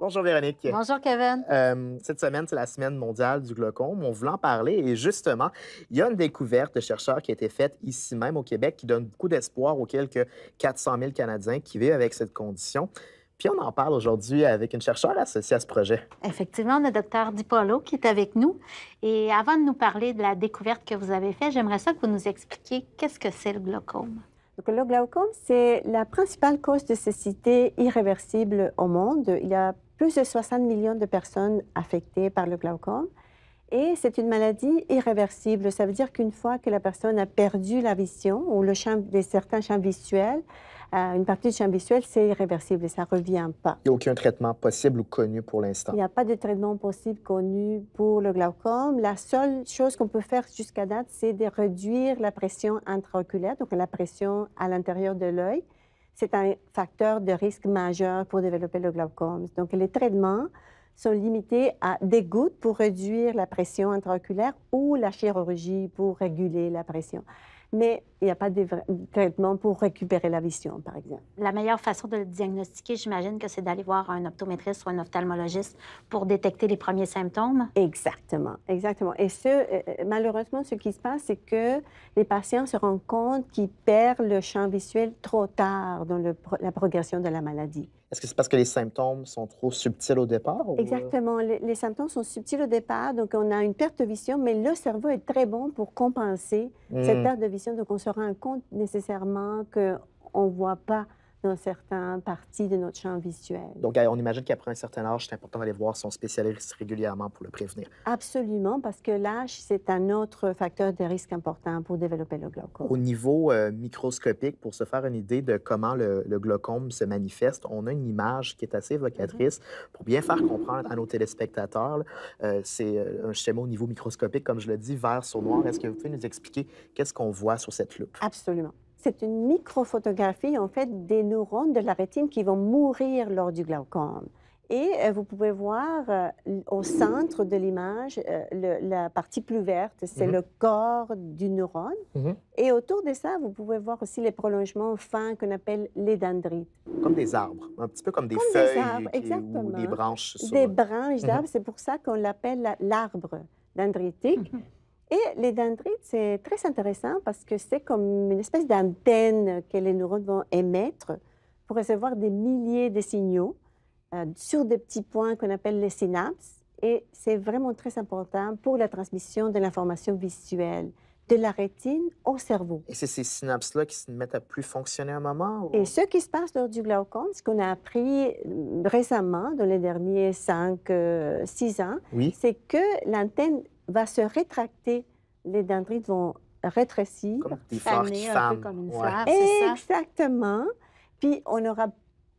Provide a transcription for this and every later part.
Bonjour Véronique. Bonjour Kevin. Euh, cette semaine, c'est la semaine mondiale du glaucome. On voulait en parler et justement, il y a une découverte de chercheurs qui a été faite ici même au Québec qui donne beaucoup d'espoir aux quelques 400 000 Canadiens qui vivent avec cette condition. Puis on en parle aujourd'hui avec une chercheure associée à ce projet. Effectivement, on a Dr Dipolo qui est avec nous. Et avant de nous parler de la découverte que vous avez faite, j'aimerais ça que vous nous expliquiez qu'est-ce que c'est le glaucome. Donc, le glaucome, c'est la principale cause de cécité irréversible au monde. Il y a plus de 60 millions de personnes affectées par le glaucome. Et c'est une maladie irréversible. Ça veut dire qu'une fois que la personne a perdu la vision ou le champ, certains champs visuels, euh, une partie du champ visuel, c'est irréversible et ça revient pas. Il n'y a aucun traitement possible ou connu pour l'instant. Il n'y a pas de traitement possible connu pour le glaucome. La seule chose qu'on peut faire jusqu'à date, c'est de réduire la pression intraoculaire, donc la pression à l'intérieur de l'œil c'est un facteur de risque majeur pour développer le glaucome. Donc, les traitements sont limités à des gouttes pour réduire la pression intraoculaire ou la chirurgie pour réguler la pression mais il n'y a pas de traitement pour récupérer la vision, par exemple. La meilleure façon de le diagnostiquer, j'imagine que c'est d'aller voir un optométriste ou un ophtalmologiste pour détecter les premiers symptômes. Exactement, exactement. Et ce, euh, euh, malheureusement, ce qui se passe, c'est que les patients se rendent compte qu'ils perdent le champ visuel trop tard dans la progression de la maladie. Est-ce que c'est parce que les symptômes sont trop subtils au départ? Euh? Exactement. Les, symptômes sont subtils au départ, donc on a une perte de vision, mais le cerveau est très bon pour compenser cette hmm. perte de vision. Donc on se rend compte nécessairement qu'on ne voit pas dans certaines parties de notre champ visuel. Donc, on imagine qu'après un certain âge, c'est important d'aller voir son spécialiste régulièrement pour le prévenir. Absolument, parce que l'âge, c'est un autre facteur de risque important pour développer le glaucome. Au niveau euh, microscopique, pour se faire une idée de comment le, glaucome se manifeste, on a une image qui est assez évocatrice mhm. pour bien faire comprendre à nos téléspectateurs. Euh, c'est euh, un schéma au niveau microscopique, comme je le dis, vert sur noir. Est-ce que vous pouvez nous expliquer qu'est-ce qu'on voit sur cette loupe? Absolument c'est une microphotographie en fait des neurones de la rétine qui vont mourir lors du glaucome. Et euh, vous pouvez voir euh, au centre de l'image, euh, la partie plus verte, c'est mhm. le corps du neurone. Mhm. Et autour de ça, vous pouvez voir aussi les prolongements fins qu'on appelle les dendrites. Comme des arbres, un petit peu comme des feuilles des ou des branches. Des branches mhm. d'arbres, c'est pour ça qu'on l'appelle l'arbre dendritique. Et les dendrites, c'est très intéressant parce que c'est comme une espèce d'antenne que les neurones vont émettre pour recevoir des milliers de signaux euh, sur des petits points qu'on appelle les synapses. Et c'est vraiment très important pour la transmission de l'information visuelle de la rétine au cerveau. Et c'est ces synapses-là qui se mettent à plus fonctionner à un moment? Ou... Et ce qui se passe lors du glaucome, ce qu'on a appris euh, récemment, dans les derniers 5-6 euh, ans, c'est que l'antenne va se rétracter, les dendrites vont rétrécir, comme un peu comme une fleur. Exactement. Puis on n'aura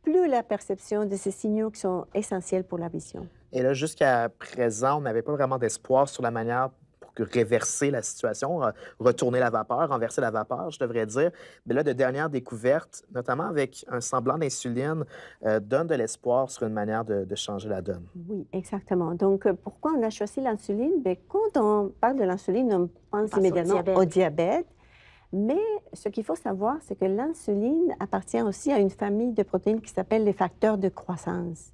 plus la perception de ces signaux qui sont essentiels pour la vision. Et là, jusqu'à présent, on n'avait pas vraiment d'espoir sur la manière réverser la situation, euh, retourner la vapeur, renverser la vapeur, je devrais dire. Mais là, de dernières découvertes, notamment avec un semblant d'insuline, euh, donne de l'espoir sur une manière de, changer la donne. Oui, exactement. Donc, euh, pourquoi on a choisi l'insuline? Ben, quand on parle de l'insuline, on pense immédiatement au diabète. Mais ce qu'il faut savoir, c'est que l'insuline appartient aussi à une famille de protéines qui s'appelle les facteurs de croissance.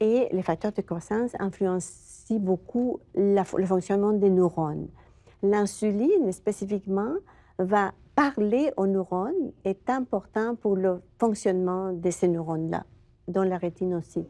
Et les facteurs de croissance influencent beaucoup le fonctionnement des neurones. L'insuline, spécifiquement, va parler aux neurones, est important pour le fonctionnement de ces neurones-là, dans la rétine aussi.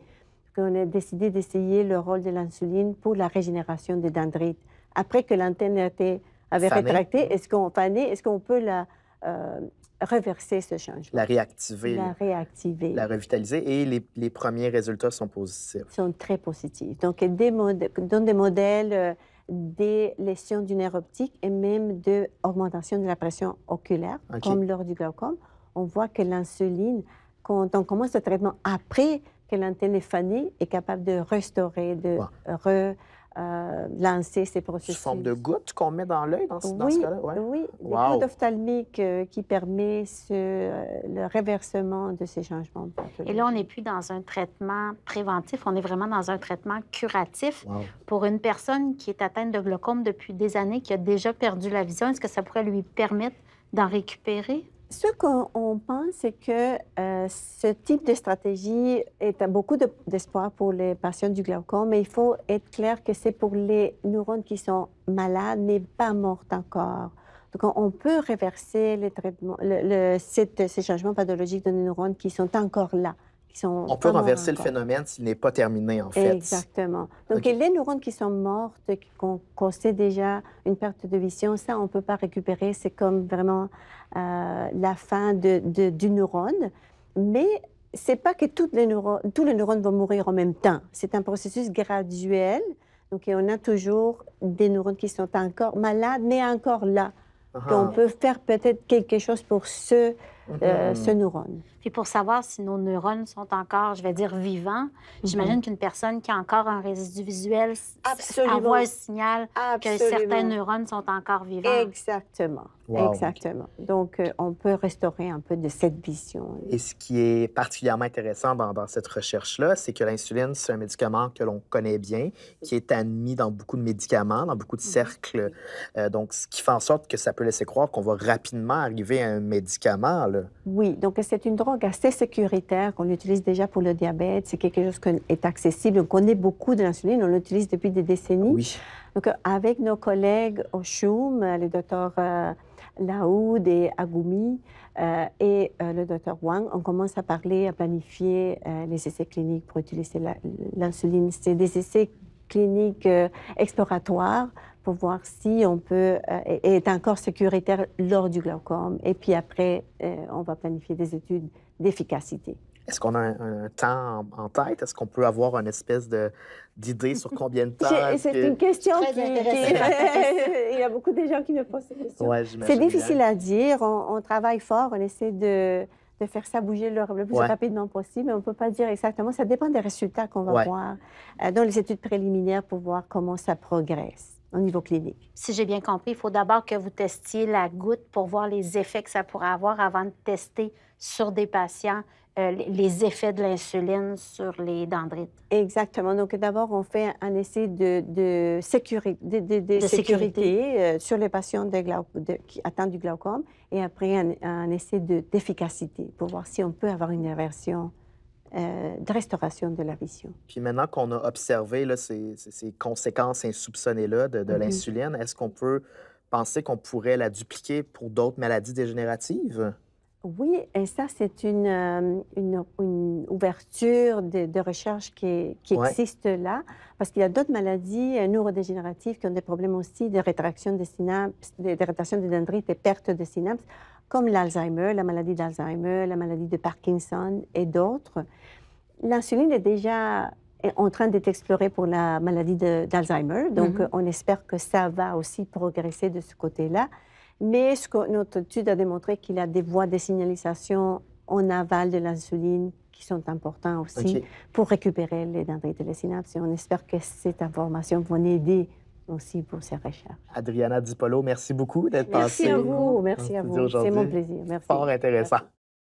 On a décidé d'essayer le rôle de l'insuline pour la régénération des dendrites. Après que l'antenne avait rétracté, est-ce qu'on est peut la, euh, reverser ce changement. La réactiver. La réactiver. La revitaliser. Et les, premiers résultats sont positifs. sont très positifs. Donc, des dans des modèles euh, des lésions du nerf optique et même de augmentation de la pression oculaire, comme lors du glaucome, on voit que l'insuline, quand on commence le traitement après que l'antenne est fanée, est capable de restaurer, de euh, lancer ces processus. Une forme de goutte qu'on met dans l'œil dans, ce, cas-là? Ouais. Oui, Les gouttes ophtalmiques euh, qui permet ce, euh, le réversement de ces changements Et là, on n'est plus dans un traitement préventif, on est vraiment dans un traitement curatif pour une personne qui est atteinte de glaucome depuis des années, qui a déjà perdu la vision. Est-ce que ça pourrait lui permettre d'en récupérer? Ce qu'on pense, c'est que euh, ce type de stratégie est beaucoup d'espoir pour les patients du glaucome, mais il faut être clair que c'est pour les neurones qui sont malades, mais pas mortes encore. Donc, on peut réverser ces, ces changements pathologiques de neurones qui sont encore là. On peut renverser le phénomène s'il n'est pas terminé, en fait. Exactement. Donc, les neurones qui sont mortes, qui ont causé déjà une perte de vision, ça, on ne peut pas récupérer. C'est comme vraiment euh, la fin du neurone. Mais c'est pas que toutes les neurones, tous les neurones vont mourir en même temps. C'est un processus graduel. Donc, on a toujours des neurones qui sont encore malades, mais encore là. on Qu'on peut faire peut-être quelque chose pour ceux euh, mm-hmm. ce neurone. Puis pour savoir si nos neurones sont encore, je vais dire, vivants, mm-hmm. j'imagine qu'une personne qui a encore un résidu visuel envoie un signal que certains neurones sont encore vivants. Exactement. Exactement. Donc, euh, on peut restaurer un peu de cette vision. Et ce qui est particulièrement intéressant dans, cette recherche-là, c'est que l'insuline, c'est un médicament que l'on connaît bien, qui est admis dans beaucoup de médicaments, dans beaucoup de mm-hmm. cercles. Euh, donc, ce qui fait en sorte que ça peut laisser croire qu'on va rapidement arriver à un médicament. Oui, donc c'est une drogue assez sécuritaire qu'on utilise déjà pour le diabète. C'est quelque chose qui est accessible. On connaît beaucoup de l'insuline, on l'utilise depuis des décennies. Donc avec nos collègues au CHUM, euh, le docteur euh, Laoud et Agoumi euh, et le docteur Wang, on commence à parler, à planifier les essais cliniques pour utiliser l'insuline. C'est des essais clinique euh, exploratoire pour voir si on peut euh, est encore sécuritaire lors du glaucome. Et puis après, euh, on va planifier des études d'efficacité. Est-ce qu'on a un, temps en, tête? Est-ce qu'on peut avoir une espèce d'idée sur combien de temps? C'est une question qui, Il y a beaucoup de gens qui me posent cette question. C'est difficile à dire. on, travaille fort, on essaie de, de faire ça bouger le, plus rapidement possible, mais on ne peut pas dire exactement. Ça dépend des résultats qu'on va voir euh, dans les études préliminaires pour voir comment ça progresse au niveau clinique. Si j'ai bien compris, il faut d'abord que vous testiez la goutte pour voir les effets que ça pourrait avoir avant de tester sur des patients euh, les effets de l'insuline sur les dendrites. Exactement. Donc, d'abord, on fait un essai de, sécurité, euh, sur les patients qui attendent du glaucome et après un, essai d'efficacité pour voir si on peut avoir une inversion. Euh, de restauration de la vision. Puis maintenant qu'on a observé ces, conséquences insoupçonnées-là de, mhm. l'insuline, est-ce qu'on peut penser qu'on pourrait la dupliquer pour d'autres maladies dégénératives? Oui, et ça, c'est une, euh, ouverture de, recherche qui, existe là, parce qu'il y a d'autres maladies euh, neurodégénératives qui ont des problèmes aussi de rétraction des synapses, de, rétraction des dendrites et perte de synapses, comme l'Alzheimer, la maladie d'Alzheimer, la maladie de Parkinson et d'autres. L'insuline est déjà en train d'être explorée pour la maladie d'Alzheimer, donc mm-hmm. on espère que ça va aussi progresser de ce côté-là. Mais notre étude a démontré qu'il y a des voies de signalisation en aval de l'insuline qui sont importantes aussi pour récupérer les dendrites de les synapse. on espère que cette information va aider aussi pour ces recherches. Adriana Dipolo, merci beaucoup d'être passée. Merci à vous, merci à vous. C'est mon plaisir. Merci. Fort intéressant.